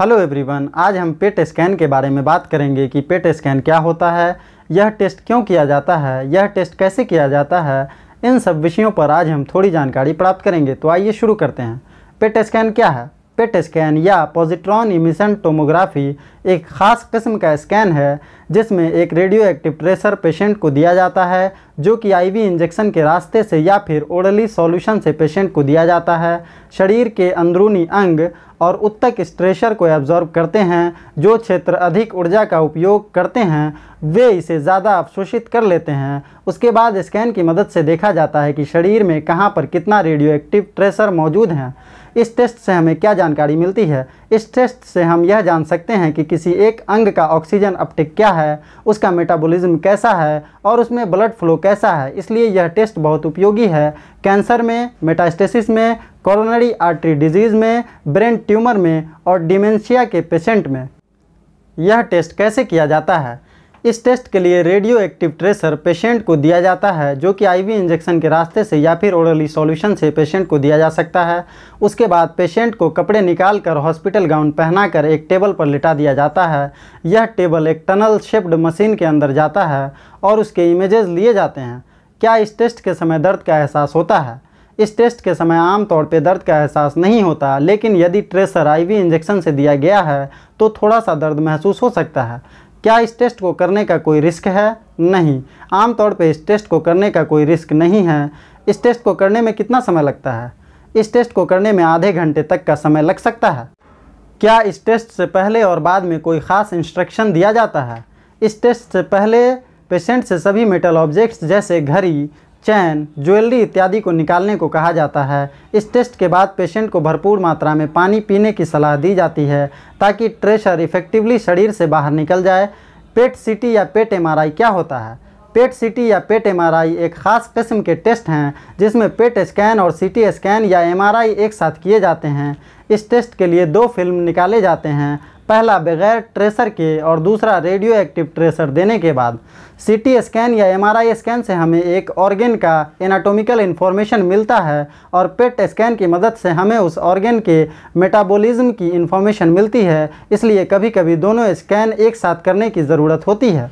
hello everyone आज हम PET scan के बारे में बात करेंगे कि पेट स्कैन क्या होता है यह टेस्ट क्यों किया जाता है यह टेस्ट कैसे किया जाता है इन सब विषयों पर आज हम थोड़ी जानकारी प्राप्त करेंगे तो आइए शुरू करते हैं पेट स्कैन क्या है पेट स्कैन या पॉजिट्रॉन इमिशन टोमोग्राफी एक खास किस्म का स्कैन है जिसमें एक रेडियो एक्टिव प्रेशर पेशेंट को दिया जाता है जो कि आईवी इंजेक्शन के रास्ते से या फिर ओरली सॉल्यूशन से पेशेंट को दिया जाता है शरीर के अंदरूनी अंग और उत्तक स्ट्रेशर को एब्जॉर्व करते हैं जो क्षेत्र अधिक ऊर्जा का उपयोग करते हैं वे इसे ज़्यादा अवशोषित कर लेते हैं उसके बाद स्कैन की मदद से देखा जाता है कि शरीर में कहाँ पर कितना रेडियो एक्टिव ट्रेसर मौजूद हैं इस टेस्ट से हमें क्या जानकारी मिलती है इस टेस्ट से हम यह जान सकते हैं कि किसी एक अंग का ऑक्सीजन अपटेक क्या है उसका मेटाबॉलिज्म कैसा है और उसमें ब्लड फ्लो कैसा है इसलिए यह टेस्ट बहुत उपयोगी है कैंसर में मेटास्टेसिस में कॉलोनरी आर्टरी डिजीज़ में ब्रेन ट्यूमर में और डिमेंशिया के पेशेंट में यह टेस्ट कैसे किया जाता है इस टेस्ट के लिए रेडियो एक्टिव ट्रेसर पेशेंट को दिया जाता है जो कि आईवी इंजेक्शन के रास्ते से या फिर ओरली सॉल्यूशन से पेशेंट को दिया जा सकता है उसके बाद पेशेंट को कपड़े निकाल कर हॉस्पिटल गाउन पहनाकर एक टेबल पर लिटा दिया जाता है यह टेबल एक टनल शेप्ड मशीन के अंदर जाता है और उसके इमेजेस लिए जाते हैं क्या इस टेस्ट के समय दर्द का एहसास होता है इस टेस्ट के समय आमतौर पर दर्द का एहसास नहीं होता लेकिन यदि ट्रेसर आईवी इंजेक्शन से दिया गया है तो थोड़ा सा दर्द महसूस हो सकता है क्या इस टेस्ट को करने का कोई रिस्क है नहीं आमतौर पर इस टेस्ट को करने का कोई रिस्क नहीं है इस टेस्ट को करने में कितना समय लगता है इस टेस्ट को करने में आधे घंटे तक का समय लग सकता है क्या इस टेस्ट से पहले और बाद में कोई ख़ास इंस्ट्रक्शन दिया जाता है इस टेस्ट से पहले पेशेंट से सभी मेटल ऑब्जेक्ट्स जैसे घड़ी चैन ज्वेलरी इत्यादि को निकालने को कहा जाता है इस टेस्ट के बाद पेशेंट को भरपूर मात्रा में पानी पीने की सलाह दी जाती है ताकि ट्रेशर इफेक्टिवली शरीर से बाहर निकल जाए पेट सीटी या पेट एमआरआई क्या होता है पेट सीटी या पेट एमआरआई एक ख़ास किस्म के टेस्ट हैं जिसमें पेट स्कैन और सीटी स्कैन या एमआरआई एक साथ किए जाते हैं इस टेस्ट के लिए दो फिल्म निकाले जाते हैं पहला बगैर ट्रेसर के और दूसरा रेडियो एक्टिव ट्रेसर देने के बाद सीटी स्कैन या एमआरआई स्कैन से हमें एक ऑर्गेन का एनाटॉमिकल इन्फॉर्मेशन मिलता है और पेट स्कैन की मदद से हमें उस ऑर्गेन के मेटाबॉलिज्म की इन्फॉर्मेशन मिलती है इसलिए कभी कभी दोनों स्कैन एक साथ करने की ज़रूरत होती है